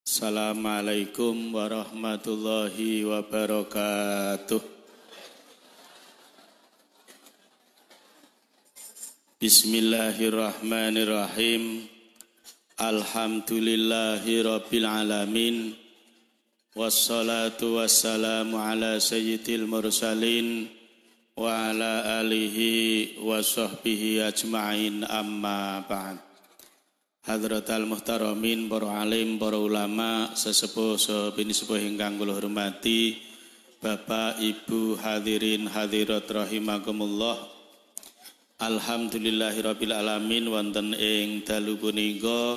Assalamualaikum warahmatullahi wabarakatuh. Bismillahirrahmanirrahim. Alhamdulillahi rabbil alamin. Wassalatu wassalamu ala sayyidil mursalin wa ala alihi wa sahbihi ajma'in amma ba'd. Hadratal muhtaramin, para alim, para ulama, sesepuh, sebini sepuh hingga kula hormati, Bapak, Ibu, hadirin, hadirat rahimakumullah. Alhamdulillahirabbil alamin wonten ing dalu punika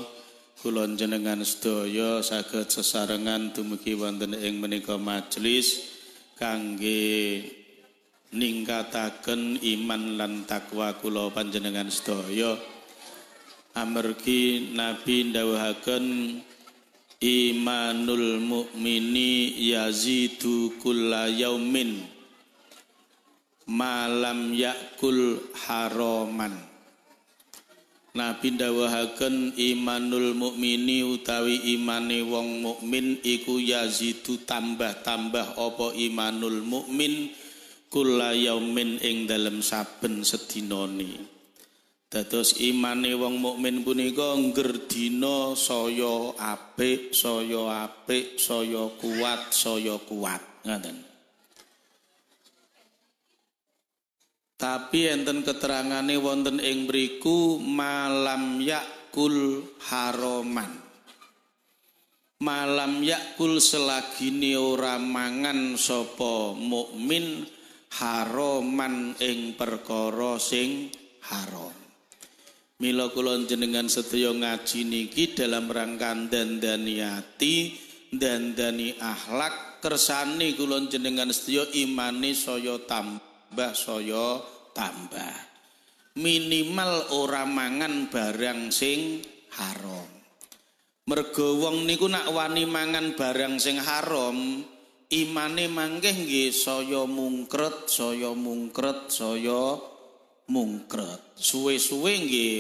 kula jenengan sedaya saged sesarengan dumugi wonten ing menika majelis kangge ningkataken iman lan takwa kula panjenengan sedaya amargi Nabi ndawuhaken imanul mukmini yazidu kulla yaumin malam yakul haroman Nabi ndawahaken imanul mukmini utawi imane wong mukmin iku yazidu tambah-tambah apa imanul mukmin kula yaumin ing dalem saben sedinane Dados imane wong mukmin punika ngerdina saya apik, saya apik, saya kuat, saya kuat, ngoten. Tapi enten keterangane wonten ing mriku malam yakul haroman. Malam yakul selagi ora mangan sapa mukmin haroman ing perkara sing haram. Mila kula jenengan sedaya ngaji niki dalam rangka dandani ati, dandani akhlak kersane kula jenengan sedaya imani saya tambah saya tambah. Minimal ora mangan barang sing haram. Mergo wong niku nak wani mangan barang sing haram, imane mangkeh nggih saya mungkret, saya mungkret, saya mungkret. Suwe-suwe nggih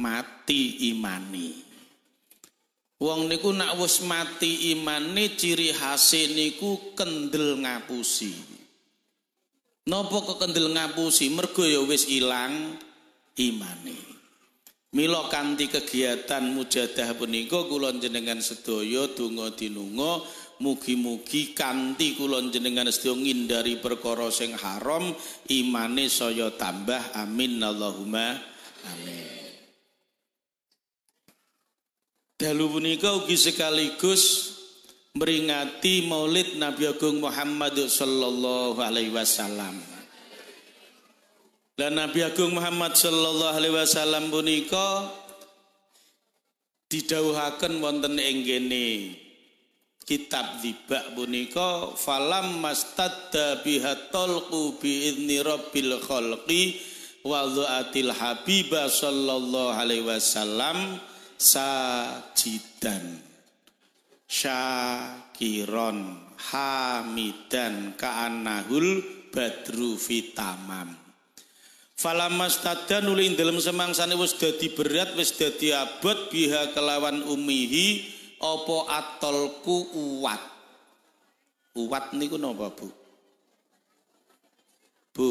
mati imani. Wong niku nak wis mati imani. ciri khase niku kendel ngapusi. Napa kekendel ngapusi? Mergo ya wis ilang imane. Mila kanthi kegiatan mujadah punika kula jenengan sedoyo tungo dinunga Mugi-mugi kanti kulon jenengan sedaya dari perkara sing haram, imane saya tambah. Amin Allahumma amin. Dalu punika ugi sekaligus meringati Maulid Nabi Agung Muhammad sallallahu alaihi wasallam. Dan Nabi Agung Muhammad sallallahu alaihi wasallam punika didhawuhaken wonten ing kene kitab dibak punika falam mastadda biha talqu bi idni rabbil khalqi wa dhaatil habiba sallallahu alaihi wasallam sajidan syakiron hamidan ka'anahul badru fitamam Falamastada nuli dalam semangsane wis dadi berat wis dadi abad biha kelawan umihi apa atolku uwat uwat niku napa bu bu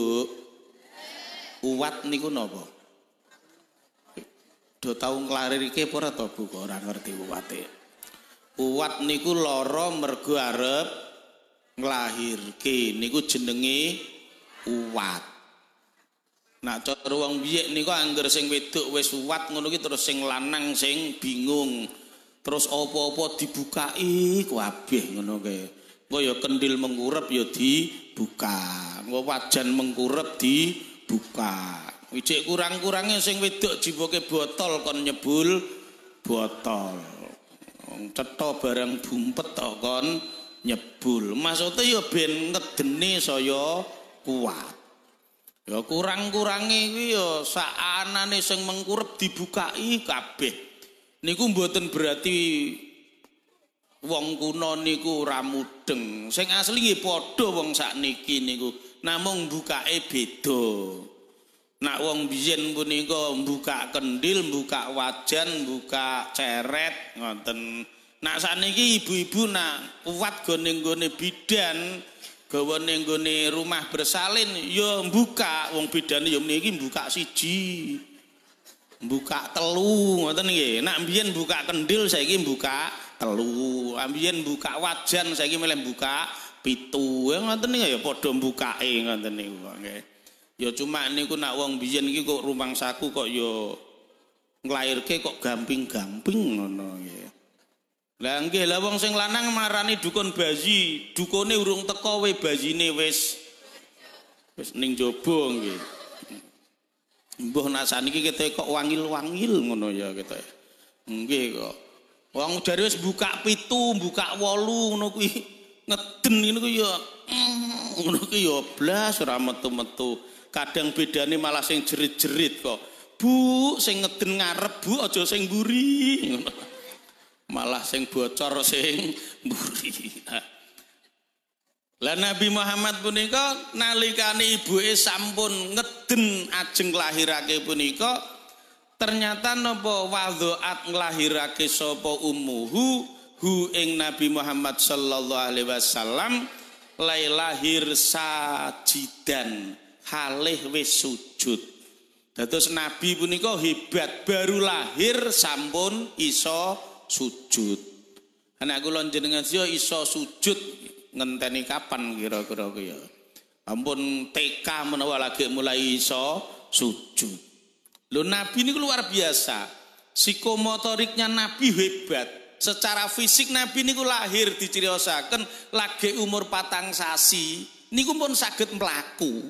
uwat niku napa do tau nglaririke ora to bu ora ngerti uwate uwat niku lara mergo arep nglahirke niku jenenge uwat Nah cara wong biyek niku anggere sing wedok wis uwat ngono terus sing lanang sing bingung terus opo-opo apa dibukai kabeh ngono kae. Engko ya kendil mengurep ya dibuka. Engko wajan mengurep dibuka. Wijik kurang-kurangnya sing wedok jiboke botol kon nyebul botol. Cetha barang bumpet tok kon nyebul. Maksudnya ya ben ngedeni saya kuat. Ya kurang-kurange kuwi ya saanane sing mengkurep dibukai kabeh niku mboten berarti wong kuno niku ora mudeng. Sing asli nggih padha wong sakniki niku, namung bukake beda. Nak wong biyen punika buka kendil, buka wajan, buka ceret ngoten. Nak sakniki ibu-ibu nak kuat go ning bidan, gawa ning rumah bersalin ya buka wong bidan, ya mriki buka siji. buka telu ngoten nggih nek mbiyen buka kendil saiki buka telu ambien buka wajan saiki milih buka pitu ngoten nggih ya padha mbukake ngoten niku nggih ya cuma niku nek wong mbiyen iki kok rumangsaku kok ya nglairke kok gamping-gamping ngono nggih lah nggih lah wong sing lanang marani dukun bayi dukune urung teko we bayine wis wis ning jaba nggih Mbah nak saniki kita kok wangil-wangil ngono ya kita. Ya. Nggih kok. Wong dari wis buka pitu, buka wolu ngono kuwi ngeden ngono kuwi ya mm, ngono kuwi ya blas ora metu-metu. Kadang bedane malah sing jerit-jerit kok. Bu sing ngeden ngarep Bu aja sing mburi Malah sing bocor sing mburi. Lah Nabi Muhammad punika nalikane ibuke sampun ngeden ajeng lahirake punika ternyata napa wadhaat nglahirake sapa umuhu hu ing Nabi Muhammad sallallahu alaihi wasallam lai lahir sajidan halih wis sujud. Dados Nabi punika hebat baru lahir sampun iso sujud. Anak kula jenengan iso sujud ngenteni kapan kira-kira kaya ya. Ampun TK menawa lagi mulai iso sujud. lo Nabi ini luar biasa. Psikomotoriknya Nabi hebat. Secara fisik Nabi ini lahir di diciriosaken lagi umur patang sasi niku pun sakit pelaku,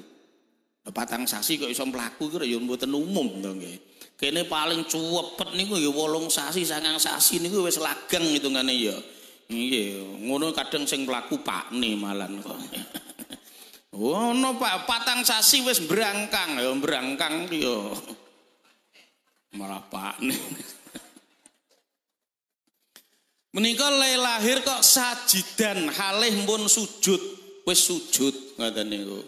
Patang sasi kok iso pelaku, kira ya buatan umum dong ya, Kene paling cuwepet niku ya wolong sasi sangang sasi niku wis lagang itu kan ya. Iya, ngono kadang sing pelaku Pak nih malan kok. Oh, no Pak, patang sasi wes berangkang, ya berangkang yo. Malah Pak nih. lay lahir kok sajidan halih pun sujud, wes sujud nih niku.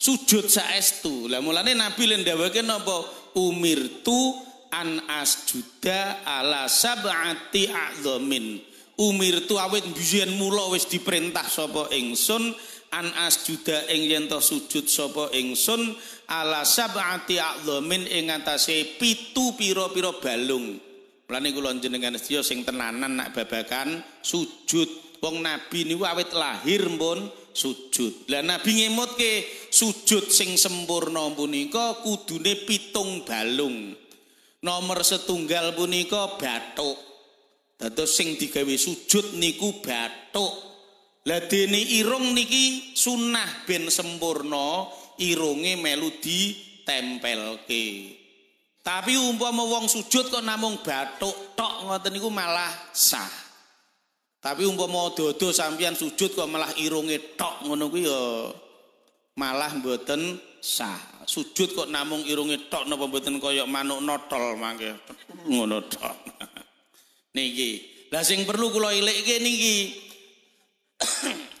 Sujud saestu. Lah mulane Nabi lendawake napa umirtu an asjuda ala sab'ati a'dhamin umir tu awet biyen mulo wis diperintah sobo ingsun an asjuda ing yen to sujud sobo ingsun ala sab'ati a'dhamin ing atase pitu pira-pira balung mlane kula jenengan sedaya sing tenanan nak babakan sujud wong nabi niku awet lahir pun sujud lah nabi ke sujud sing sempurna punika kudune pitung balung nomor setunggal punika batuk Dados sing digawe sujud niku batuk. Lah dene irung niki sunah ben sempurna irunge melu ditempelke. Tapi umpama wong sujud kok namung batuk tok ngoten niku malah sah. Tapi umpama dodo sampeyan sujud kok malah irunge tok ngono kuwi ya malah mboten sah. Sujud kok namung irunge tok napa mboten kaya manuk notol mangke ngono tok niki. Lah sing perlu kula ilekke niki.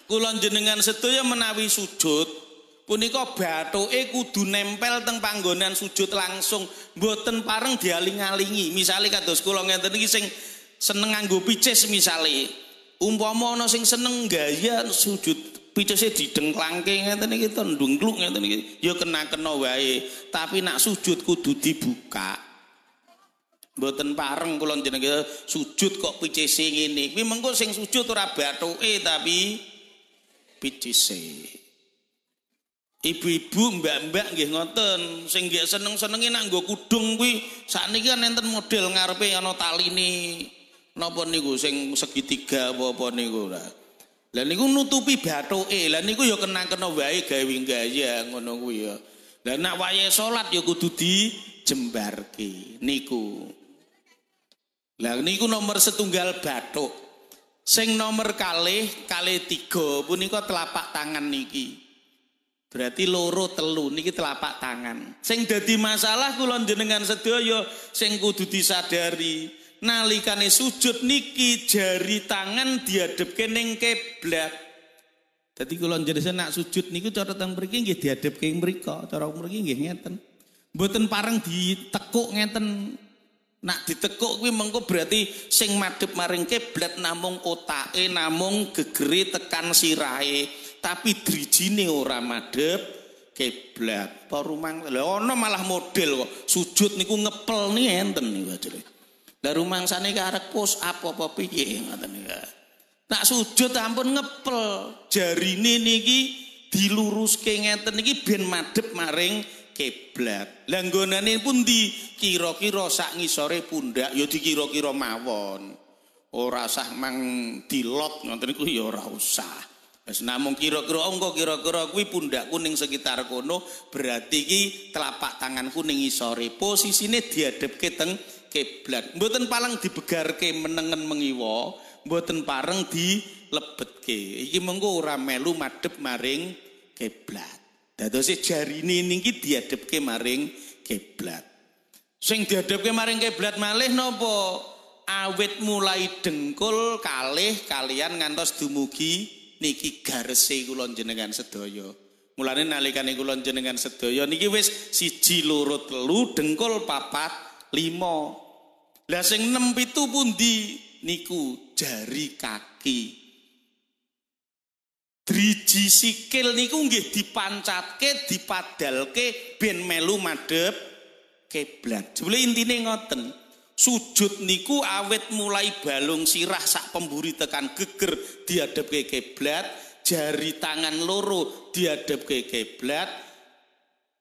kula jenengan sedaya menawi sujud punika bathuke kudu nempel teng panggonan sujud langsung mboten pareng dialing-alingi. Misale kados kula ngenten niki sing seneng nganggo picis misale. Umpama ana sing seneng gaya sujud picese didengklangke ngeten iki to ndungkluk ngeten iki ya kena-kena wae tapi nak sujud kudu dibuka Mboten pareng kula jenenge sujud kok PCC ngene. Kuwi mengko sing sujud ora bathuke tapi PCC. Ibu-ibu, mbak-mbak nggih ngoten, sing nggih seneng-senenge nak nggo kudung kuwi sakniki kan enten model ngarepe ana taline. Napa niku sing segitiga apa-apa niku lah. Lah niku nutupi bathuke. Lah niku ya kena-kena wae gawe gaya ngono kuwi ya. Lah nak wayahe salat ya kudu dijembarke niku. Lah niku nomor setunggal batuk. Sing nomor kalih, kalih tiga punika telapak tangan niki. Berarti loro telu niki telapak tangan. Sing dadi masalah kula jenengan sedaya sing kudu disadari. Nalikane sujud niki jari tangan diadepke ning kiblat. Dadi kula jenengan nak sujud niku cara teng mriki nggih diadepke ing mriku, cara umur nggih ngeten. Mboten parang ditekuk ngeten Nak ditekuk kuwi mengko berarti sing madhep maring kiblat namung otake, namung gegere tekan sirahe, tapi drijine ora madhep kiblat. Apa rumang lha ana malah model kok. Sujud niku ngepel ni enten niku ajare. Lah rumangsane karek push apa apa piye ngoten niku. Nak sujud ampun ngepel, jarine niki diluruske ngeten niki ben madhep maring keblat. Langgonane pun di Kira-kira sak ngisore pundak ya dikira-kira mawon. Ora sah mang dilot ngoten iku ya ora usah. Wis namung kira-kira engko kira-kira kuwi pundakku ning sekitar kono, berarti iki telapak tanganku ning ngisore Posisine diadepke teng keblat Mboten palang dibegarke menengen mengiwa, mboten pareng dilebetke. Iki mengko ora melu madhep maring keblat Dadose jarine niki diadepke maring keblat, Sing diadepke maring keblat malih nopo awet mulai dengkul kalih kalian ngantos dumugi niki garese kula jenengan sedaya. Mulane nalikane kula jenengan sedoyo niki wis siji loro telu dengkul papat limo, Lah sing 6 pitu pundi niku jari kaki driji sikil niku nggih dipancatke dipadalke ben melu madhep kiblat jebule intine ngoten sujud niku awet mulai balung sirah sak pemburi tekan geger dihadapke kiblat jari tangan loro dihadapke kiblat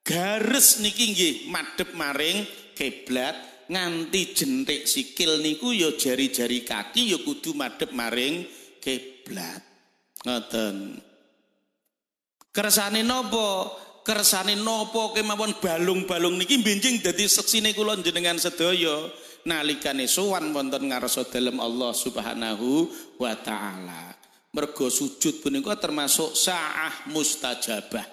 garis niki nggih madep maring kiblat nganti jentik sikil niku ya jari-jari kaki ya kudu madep maring kiblat Ngoten. Kersane nopo? Kersane nopo kemawon balung-balung niki benjing dadi seksine kula jenengan sedaya nalikane sowan wonten ngarsa dalam Allah Subhanahu wa taala. Mergo sujud punika termasuk saah mustajabah.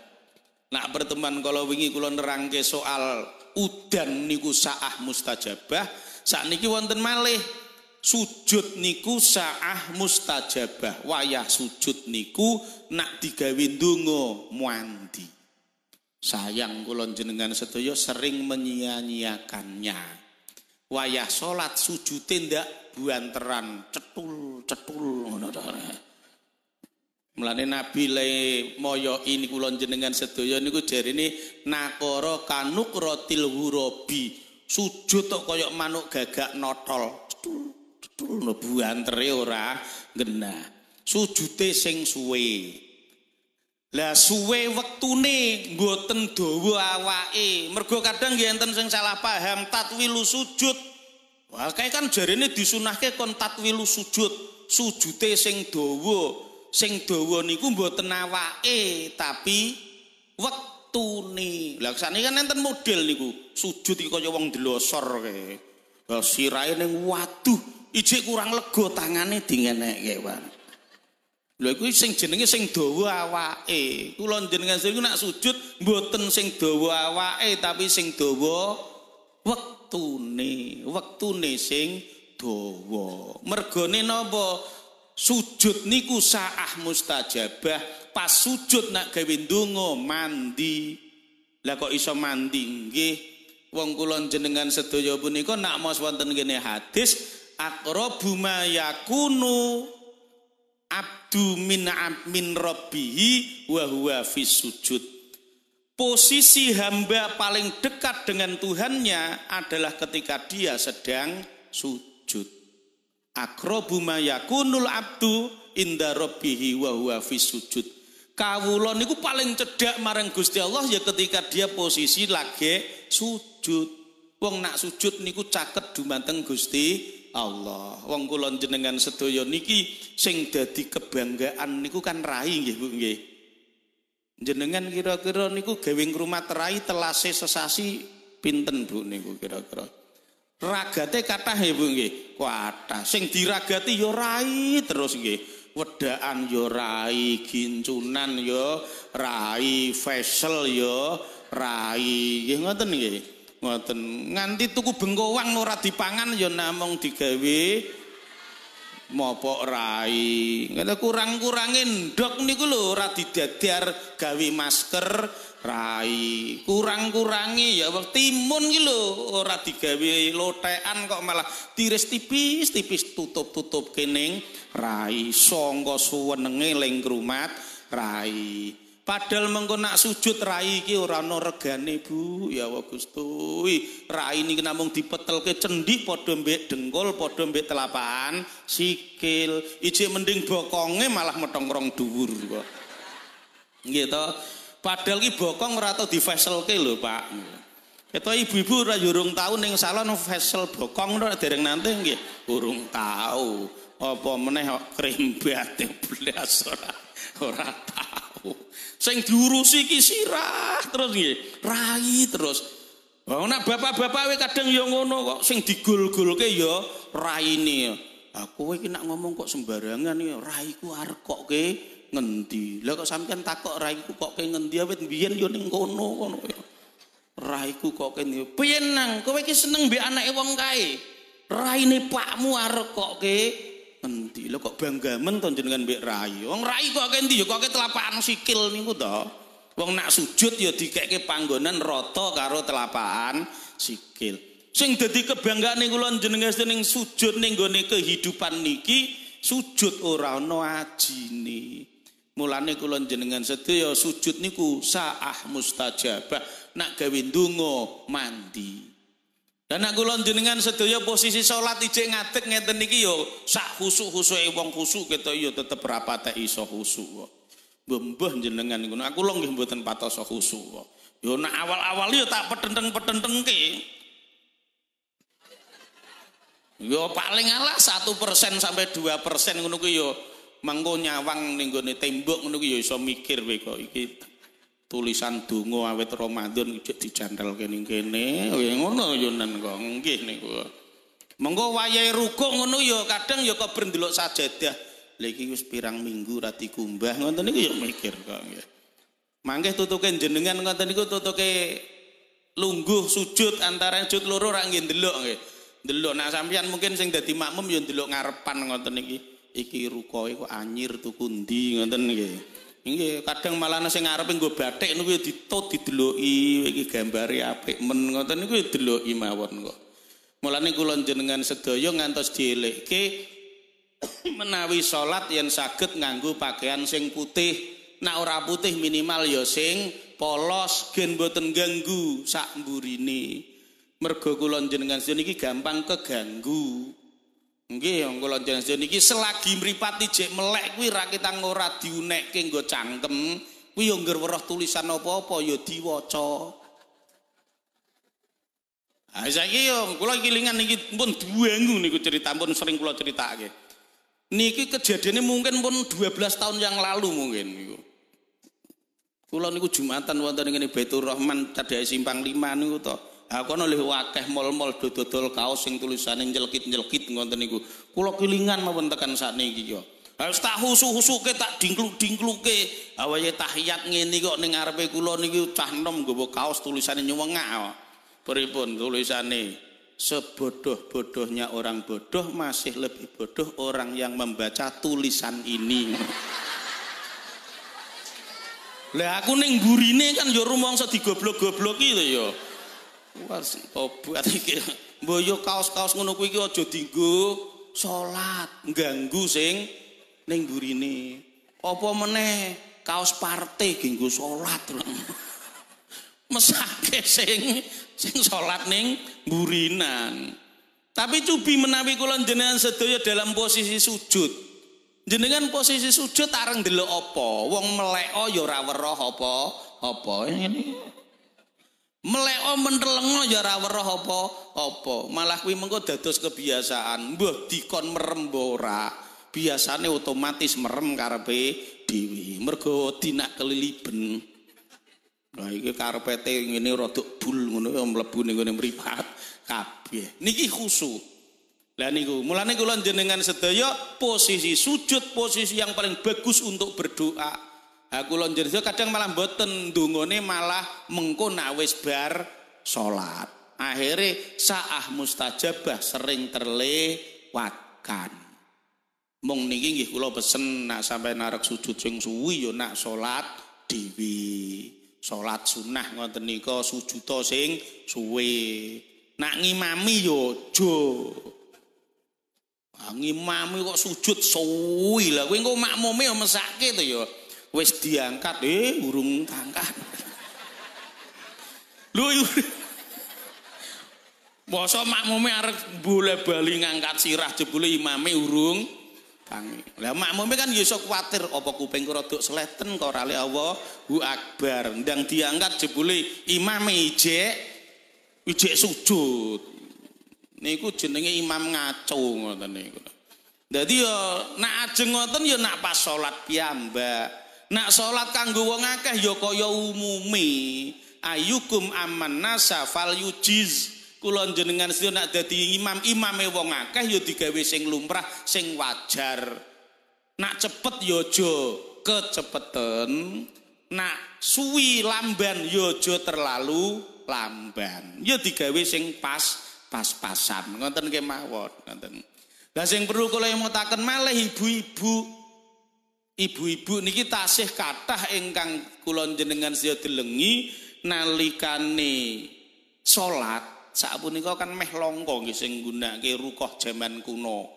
Nak berteman kalau wingi kula nerangke soal udan niku saah mustajabah, sakniki wonten malih sujud niku saah mustajabah wayah sujud niku nak digawe ndonga muandi sayang kula jenengan sedaya sering menyia-nyiakannya wayah salat sujute ndak buanteran cetul cetul ngono Mulane Nabi le moyo ini kulon jenengan sedaya ini nakoro kanuk rotil hurobi sujud kok koyok manuk gagak notol. Dudu bantere ora genah. Sujute sing suwe. Lah suwe wektune mboten dawa awake. Mergo kadang nggih enten sing salah paham tatwilu sujud. Wah, kae kan jarene disunahke kon tatwilu sujud. Sujute sing dawa. Sing dawa niku mboten awake tapi wektune. Lah sakniki kan enten model niku. Sujud iki kaya wong delosor kae. Sirahe ning waduh Ijik kurang lego tangane dingenekke, Pak. Lha kuwi sing jenenge sing dawa awake. Kula jenengan sing nak sujud mboten sing dawa awake tapi sing dawa wektune. Wektune sing dawa. Mergone napa? Sujud niku saah mustajabah. Pas sujud nak gawe ndonga mandi. Lah kok iso mandi nggih? Wong kula jenengan sedaya punika nak mos wonten kene hadis akrobu ma abdu min min robihi wahuwa fi sujud. Posisi hamba paling dekat dengan Tuhannya adalah ketika dia sedang sujud. Akrobu ma abdu inda robihi wahuwa fi sujud. kawulon niku paling cedak marang Gusti Allah ya ketika dia posisi lagi sujud. Wong nak sujud niku caket dumanteng Gusti Allah. Wong kula jenengan sedaya niki sing dadi kebanggaan niku kan rai nggih Bu nggih. Jenengan kira-kira niku gawe ngrumat rai telase sesasi pinten Bu niku kira-kira. Ragate kathah ya Bu nggih. Kathah. Sing diragati ya rai terus nggih. Wedaan ya rai, gincunan ya rai, facial ya rai. Nggih ngoten nggih. ngoten nganti tuku bengkowang ora dipangan ya namung digawe mopok rai ngene kurang kurangin ndok niku lho ora didadar gawe masker rai kurang kurangi ya timun iki lho ora digawe lothekan kok malah tiris tipis-tipis tutup-tutup kening rai sangka suwenenge ling rumat rai Padahal mengko sujud rai iki ora ana regane, Bu. Ya wa Gusti. Rai niki namung dipetelke cendhik padha mbek dengkul, padha mbek telapan, sikil. Ijik mending bokonge malah metongkrong dhuwur kok. Nggih to. Padahal ki bokong di tau ke lho, Pak. itu ibu-ibu ora urung tau ning salon vessel bokong ora dereng nanti nggih, urung tau. Apa meneh kok krembat blas ora ora tau. Sing diurusi iki sirah terus nggih, rai terus. Oh, nak bapak-bapak we kadang ya ngono kok sing digol-golke ya raine. Aku iki nak ngomong kok sembarangan ya raiku arek kok ke ngendi. Lah kok sampean takok raiku kok ke ngendi awet ya biyen ya ning kono Rai ya. Raiku kok ke ngendi. Piye nang kowe iki seneng mbek anake wong kae. Raine pakmu arek kok ke Enti lo kok bangga men ton jenengan mbek rai. Wong rai kok akeh endi ya kok akeh telapakan sikil niku to. Wong nak sujud ya dikeke panggonan rata karo telapakan sikil. Sing dadi kebanggaane kula jenengan ning sujud ning gone kehidupan niki sujud ora ana ajine. Mulane kula jenengan sedaya sujud niku saah mustajabah nak gawe ndonga mandi. Dan aku kulon jenengan sedaya posisi sholat ijek ngatek ngeten niki yo sak husu khusuke eh, wong khusuk yo tetep rapat iso husu. kok. Mbah jenengan niku aku lho nggih mboten patos khusuk kok. Yo nek awal-awal yo tak petenteng-petentengke. Yo paling alah persen sampai persen ngono ku yo mengko nyawang ning tembok ngono ku yo iso mikir kok iki tulisan dungo awet Ramadan cek dijandel kene-kene ya ngono yo nen kok nggih niku mengko wayahe ruko ngono yo ya, kadang yo ya kok ndelok sajadah lha iki wis pirang minggu ra dikumbah ngoten niku yo ya mikir kok nggih mangke tutuke jenengan ngoten niku tutuke lungguh sujud antara sujud loro ra nggih ndelok nggih ndelok nak sampeyan mungkin sing dadi makmum yo ngarpan ngarepan ngoten iki iki rukoe kok anyir tuku ndi ngoten nggih Nggih, iya, kadang malah sing ngarepe nggo bathik niku ya ditut dideloki iki gambare apik men ngoten niku dideloki ya mawon kok. Mulane kula jenengan sedaya ngantos dielekke menawi solat yang sakit nganggu pakaian sing putih. Nek ora putih minimal yo ya sing polos gen boten ganggu sak mburine. Mergo kula jenengan sedaya niki gampang keganggu. Nggih, engko lonjeng niki selagi mripat ijek melek kuwi ra ketang ora diunekke nggo cangkem, kuwi yo ngger weruh tulisan apa-apa yo diwaca. Ha saiki yo kula iki lingan niki pun duwengu niku cerita pun sering kula critakake. Niki kejadiane mungkin pun 12 tahun yang lalu mungkin niku. Kula niku Jumatan wonten ngene Baitur Rahman cedhake simpang 5 niku to. Aku ana wakeh akeh mall-mall dodol kaos sing tulisane nyelkit-nyelkit ngoten niku. Kula kelingan mawon tekan sakniki yo. Ya. Harus tak husu-husuke tak dingkluk-dingkluke. Awake tahiyat ngene kok ning ngarepe kula niki cah enom nggawa kaos tulisane nyuwengak. Ya. Pripun tulisane? Sebodoh-bodohnya orang bodoh masih lebih bodoh orang yang membaca tulisan ini. Lah aku ning gurine kan ya rumangsa digoblok-goblok gitu yo. Ya. Wes tobat iki. Mboyo kaos-kaos ngono kuwi iki aja dienggo salat, ngganggu sing ning burine. Apa meneh kaos parte dienggo salat. Mesake sing sing salat ning burinan. Tapi cubi menawi kula jenengan sedaya dalam posisi sujud. Jenengan posisi sujud areng delok apa? Wong melek ya ora weruh apa? Apa ini Meleo oh, mentelengno ya ora opo apa-apa, malah kuwi mengko dados kebiasaan. Mbah dikon merem ora. Biasane otomatis merem karepe dhewe. Mergo dinak keliliben. Nah iki karpete ngene rada bul ngono ya, mlebu ning ngene mripat kabeh. Niki khusu. Lah niku, mulane kula jenengan sedaya posisi sujud posisi yang paling bagus untuk berdoa. Aku lonjerjo kadang malah boten dungone malah mengko nak wis bar salat. Akhirnya saah mustajabah sering terlewatkan. Mung niki nggih kula pesen nak sampai narak sujud sing suwi yo nak salat dhewe. Salat sunnah ngoten nika sujud sing suwe. Nak ngimami yo jo Ah, ngimami kok sujud suwi. Lah kowe engko makmume yo mesake to yo wis diangkat eh urung tangkat lu Bosok makmume arek boleh bali ngangkat sirah jebule imame urung tangi. Lah makmume kan ya iso Obok apa kuping rodok sleten kok ora le Allahu Akbar. Ndang diangkat jebule imame ijek ijek sujud. Niku jenenge imam ngaco ngoten niku. Dadi ya nak ajeng ngoten yo ya nak pas salat piyambak. Nak sholat kanggo wong akeh ya kaya Ayukum aman nasa fal yujiz. Kula jenengan sedaya nak dadi imam, imame wong akeh ya digawe sing lumrah, sing wajar. Nak cepet ya aja kecepeten. Nak suwi lamban ya aja terlalu lamban. Ya digawe sing pas pas-pasan. Ngoten kemawon, ngoten. Lah sing perlu kula emutaken malih ibu-ibu Ibu-ibu niki tasih kathah ingkang kula jenengan sedaya delengi nalikane salat sapunika kan meh longko nggih sing gunake rukoh jaman kuno.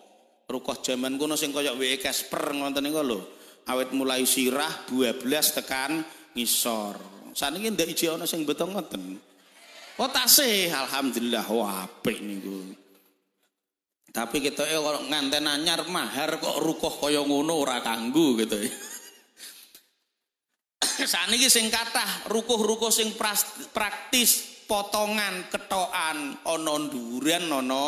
Rukoh jaman kuno sing kaya WE Casper ngoten niku lho. Awet mulai sirah 12 tekan ngisor. Saniki ndak ije ana sing beto ngoten. Oh tasih alhamdulillah wah apik niku. Tapi kita eh kalau nganten anyar mahar kok rukoh kaya ngono ora kanggu gitu ya. Saat ini sing kathah rukuh-rukuh sing praktis potongan ketokan ana nono ana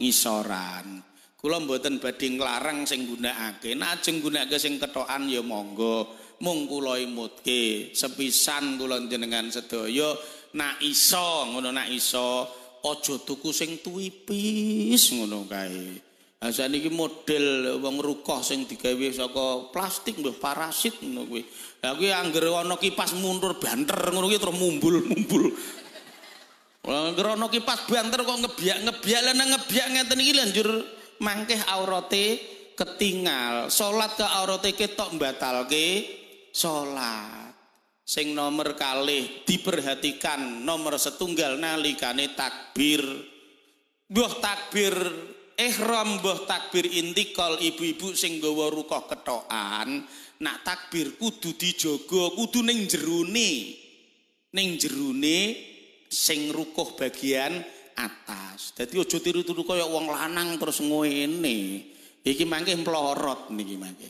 ngisoran. Kulo mboten badhe nglarang sing gunakake. Najeng gunakake sing ketokan ya monggo. Mung kula imutke sepisan kula jenengan sedaya nak iso ngono nak iso Ojo tuku sing tuipis ngono kae. Lah saniki model wong rukoh sing digawe saka plastik mbah parasit ngono kuwi. Lah kuwi anggere ana kipas mundur banter ngono kuwi terus mumbul-mumbul. Lah anggere ana kipas banter kok ngebiak-ngebiak lan ngebiak ngeten iki lanjur mangkeh aurate ketinggal. Salat ke aurate ketok mbatalke salat sing nomor kali diperhatikan nomor setunggal nalikane takbir buah takbir ihram buah takbir intikal ibu-ibu sing gawa rukoh ketokan nak takbir kudu dijogo kudu ning jerune ning jerune sing rukuh bagian atas jadi ojo tiru-tiru kaya wong lanang terus ngene iki mangke mplorot niki mangke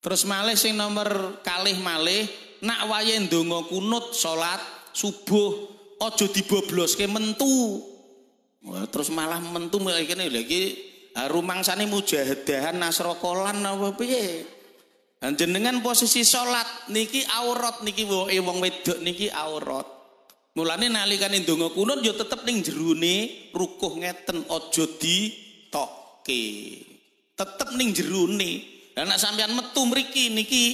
terus malih sing nomor kalih malih nak wayen ndonga kunut salat subuh aja kayak mentu. Wah, terus malah mentu malah kene lha iki ah, rumangsane mujahadah nasrokolan apa piye? Jenengan posisi salat niki aurat niki woke eh, wong wedok niki aurat. Mulane nalikane ndonga kunut ya tetep ning jerone rukuh ngeten aja ditokke. Tetep ning jerone. Lah nek sampean metu mriki niki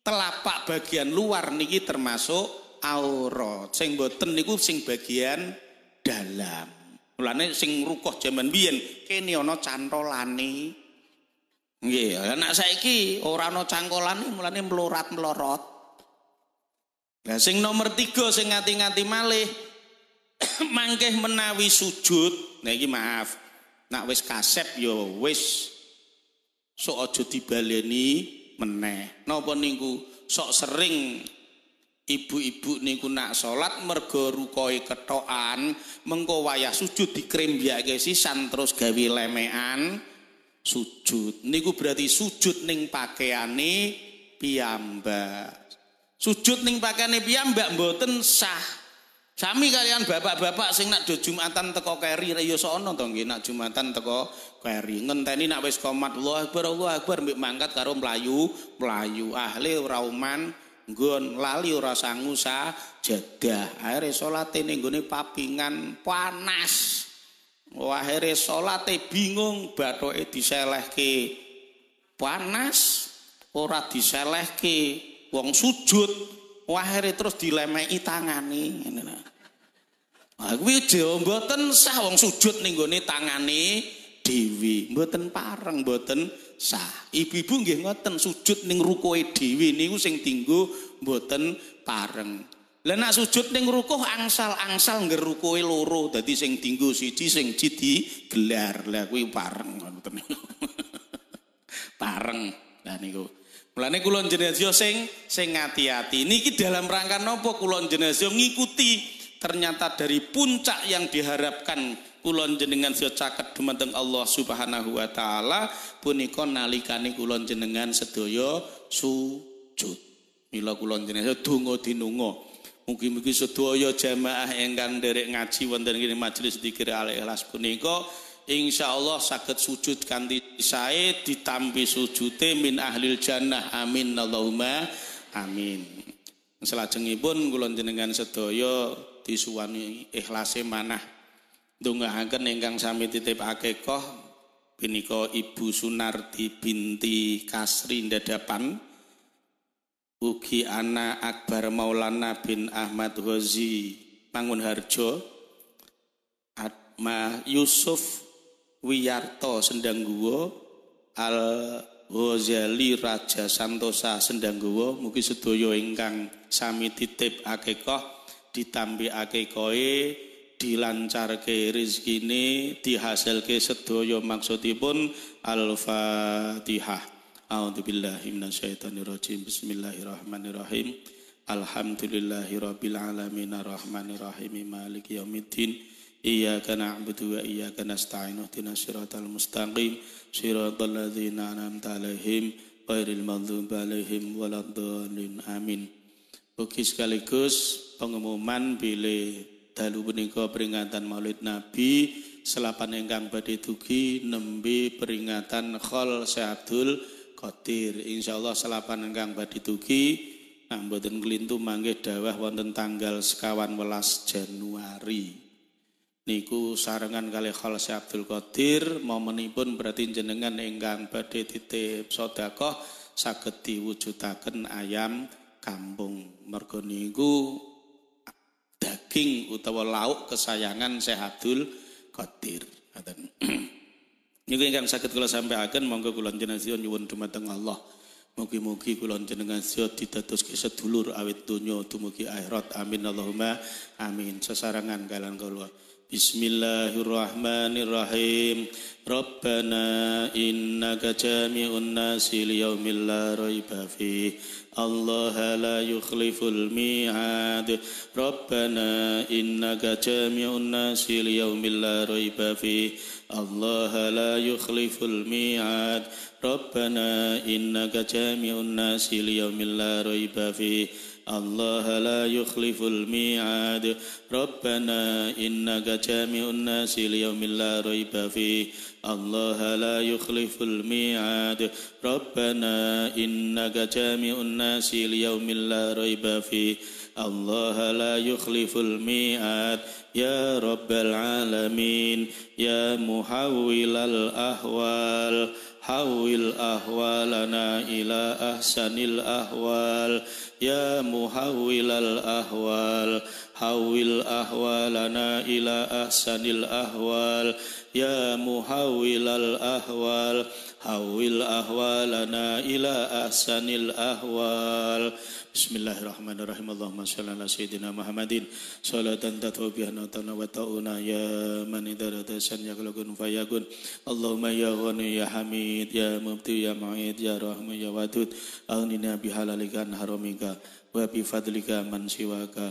telapak bagian luar niki termasuk aurat. Sing boten niku sing bagian dalam. Mulane sing rukoh jaman biyen kene ana cantolane. Nggih, anak saiki ora ana cangkolane mulane melorat-melorot. Nah sing nomor tiga sing ngati-ngati malih mangkeh menawi sujud. Nah iki maaf. Nak wis kasep yo ya wis sok aja dibaleni meneh. Napa niku sok sering ibu-ibu niku nak salat mergo rukoe ketokan, mengko wayah sujud dikrembyake sisan terus gawe lemean sujud. Niku berarti sujud ning pakaiane piyambak. Sujud ning pakaiane piyambak mboten sah. Sami kalian bapak-bapak sing nak do Jumatan teko keri ya sono to nggih nak Jumatan teko keri ngenteni nak wis komat Allah Akbar Allah Akbar mbek mangkat karo mlayu mlayu ahli rauman nggon lali ora sangu sajedah akhire salate ning gone papingan panas akhire salate bingung bathoke diselehke panas ora diselehke wong sujud akhire terus dilemeki tangane ngene Nah, kuwi mboten sah wong sujud ning gone tangane dewi, buatan parang, buatan sah. Ibu-ibu nggih ngoten sujud ning ruko dhewe niku sing useng mboten pareng. Lah nek sujud ning rukuh angsal-angsal ngeruko rukuke loro, dadi sing tinggu siji sing jiti gelar. Lah kuwi parang, ngoten. pareng. Lah niku. Mulane kula jenazah seng, sing hati ati Niki dalam rangka nopo kulon jenazah ngikuti ternyata dari puncak yang diharapkan kulon jenengan secaket dumateng Allah Subhanahu wa taala punika nalikane kulon jenengan sedoyo sujud. Mila kulon jenengan donga dinonga. mungkin mungkin sedaya jamaah ingkang derek ngaji wonten ing majelis dzikir al-ikhlas punika Allah sakit sujud kanthi sae ditampi sujute min ahlil jannah amin Allahumma amin. pun kulon jenengan sedaya disuwani ikhlase manah Dongaaken ingkang sami titip Bini koh Ibu Sunarti binti Kasri Dadapan ugi Ana Akbar Maulana bin Ahmad Ghazi Harjo Atma Yusuf Wiyarto Sendangguwo Al Ghazali Raja Santosa Sendangguwo mugi sedoyo ingkang sami titip akekah Ditambi akekoe dilancarke rezekine dihasilke sedaya maksudipun al-fatihah A'udzubillahi minasyaitonirrajim Bismillahirrahmanirrahim Alhamdulillahirabbil alamin arrahmanirrahim maliki yaumiddin Iyyaka na'budu wa iyyaka nasta'in ihdinas siratal mustaqim siratal ladzina an'amta 'alaihim ghairil maghdubi 'alaihim waladdallin amin Mugi sekaligus pengumuman pilih Dalu menika peringatan Maulid Nabi selapan ingkang badhe dugi nembe peringatan Khol Syadul Qadir. Insyaallah selapan ingkang badhe dugi Nah, mboten kelintu mangke dawah wonten tanggal sekawan welas Januari. Niku sarengan kali Khol Abdul Qadir, momenipun berarti jenengan ingkang badhe titip sedekah saged diwujudaken ayam kampung. Mergo niku daging utawa lauk kesayangan Sehatul Qadir. Ngoten. Niku sakit saged sampai akan monggo kula jenazion nyuwun dumateng Allah. Mugi-mugi kula jenengan sedaya didatoske sedulur awit donya dumugi akhirat. Amin Allahumma amin. sesarangan kalian kula. بسم الله الرحمن الرحيم ربنا إنك جامع الناس ليوم لا ريب فيه الله لا يخلف الميعاد ربنا إنك جامع الناس ليوم لا ريب فيه الله لا يخلف الميعاد ربنا إنك جامع الناس ليوم لا ريب فيه الله لا يخلف الميعاد ربنا إنك جامع الناس ليوم لا ريب فيه الله لا يخلف الميعاد ربنا إنك جامع الناس ليوم لا ريب فيه الله لا يخلف الميعاد يا رب العالمين يا محول الأهوال حول أهوالنا إلى أحسن الأهوال يا محول الأهوال حول أهوالنا إلى أحسن الأهوال يا محول الأهوال حول أهوالنا إلى أحسن الأهوال Bismillahirrahmanirrahim. Allahumma shalli ala sayyidina Muhammadin salatan tatwa biha natana wa ya man idara tasan ya fayakun. Allahumma ya ghani ya hamid ya mubti ya muid ya rahman ya wadud. Aunina bihalalikal haramika wa bi fadlika man siwaka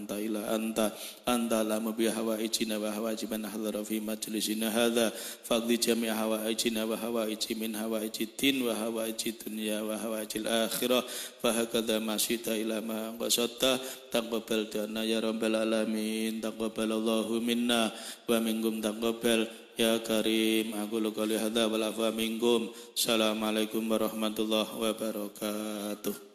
anta ila anta anta la mubiha hawa ichina wa hawa ichina hadhara fi majlisina hadha fadli jami hawa ichina wa hawa ichi min hawa ichi tin wa hawa ichi dunia wa hawa ichi akhirah fahakadha masyita ila maha angkasata taqabal dana ya rambal alamin taqabal allahu minna wa minkum taqabal Ya Karim, aku lukali hadha wal afwa minkum Assalamualaikum warahmatullahi wabarakatuh